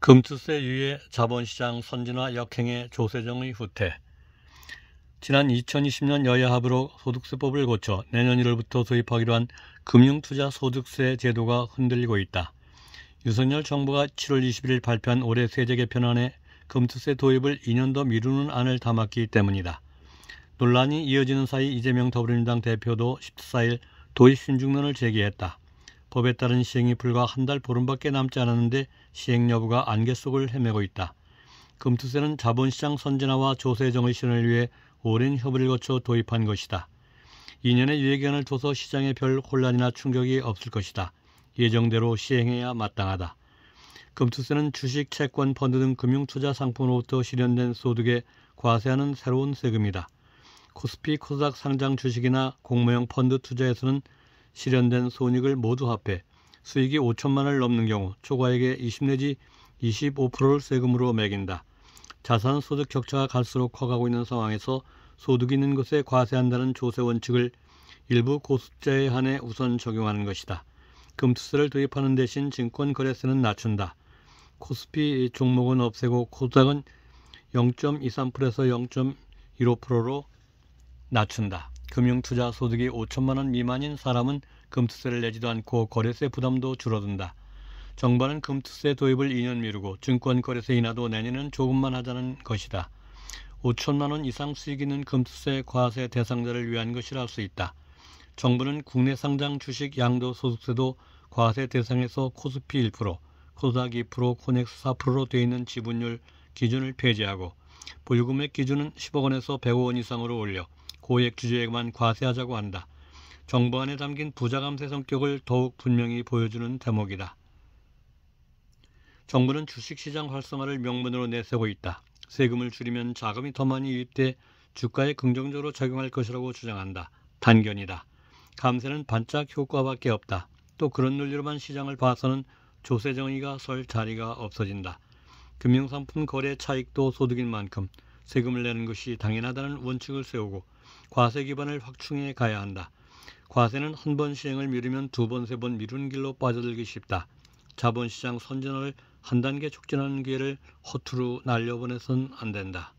금투세 유예 자본시장 선진화 역행의 조세정의 후퇴 지난 2020년 여야 합으로 소득세법을 고쳐 내년 1월부터 도입하기로 한 금융투자 소득세 제도가 흔들리고 있다. 유선열 정부가 7월 21일 발표한 올해 세제 개편안에 금투세 도입을 2년 도 미루는 안을 담았기 때문이다. 논란이 이어지는 사이 이재명 더불어민당 대표도 14일 도입 신중론을 제기했다. 법에 따른 시행이 불과 한 달 보름밖에 남지 않았는데 시행 여부가 안개 속을 헤매고 있다. 금투세는 자본시장 선진화와 조세 정의신을 위해 오랜 협의를 거쳐 도입한 것이다. 2년의 유예기간을 둬서 시장에 별 혼란이나 충격이 없을 것이다. 예정대로 시행해야 마땅하다. 금투세는 주식, 채권, 펀드 등 금융투자 상품으로부터 실현된 소득에 과세하는 새로운 세금이다. 코스피 코스닥 상장 주식이나 공모형 펀드 투자에서는 실현된 손익을 모두 합해 수익이 5천만 원을 넘는 경우 초과액의 20 내지 25%를 세금으로 매긴다. 자산 소득 격차가 갈수록 커가고 있는 상황에서 소득이 있는 것에 과세한다는 조세 원칙을 일부 고수자에 한해 우선 적용하는 것이다. 금투세를 도입하는 대신 증권 거래세는 낮춘다. 코스피 종목은 없애고 코닥은 스 0.23%에서 0.15%로 낮춘다. 금융투자 소득이 5천만 원 미만인 사람은 금투세를 내지도 않고 거래세 부담도 줄어든다. 정부는 금투세 도입을 2년 미루고 증권 거래세 인하도 내년은 조금만 하자는 것이다. 5천만 원 이상 수익 있는 금투세 과세 대상자를 위한 것이라 할 수 있다. 정부는 국내 상장 주식 양도 소득세도 과세 대상에서 코스피 1%, 코닥 스 2%, 코넥스 4%로 되어 있는 지분율 기준을 폐지하고 보유금액 기준은 10억 원에서 1 0 0억원 이상으로 올려 고액 주제에만 과세하자고 한다. 정부안에 담긴 부자감세 성격을 더욱 분명히 보여주는 대목이다. 정부는 주식시장 활성화를 명분으로 내세우고 있다. 세금을 줄이면 자금이 더 많이 유입돼 주가에 긍정적으로 작용할 것이라고 주장한다. 단견이다. 감세는 반짝 효과밖에 없다. 또 그런 논리로만 시장을 봐서는 조세 정의가 설 자리가 없어진다. 금융상품 거래 차익도 소득인 만큼 세금을 내는 것이 당연하다는 원칙을 세우고 과세 기반을 확충해 가야 한다. 과세는 한 번 시행을 미루면 두 번, 세 번 미룬 길로 빠져들기 쉽다. 자본시장 선전을 한 단계 촉진하는 기회를 허투루 날려보내선 안 된다.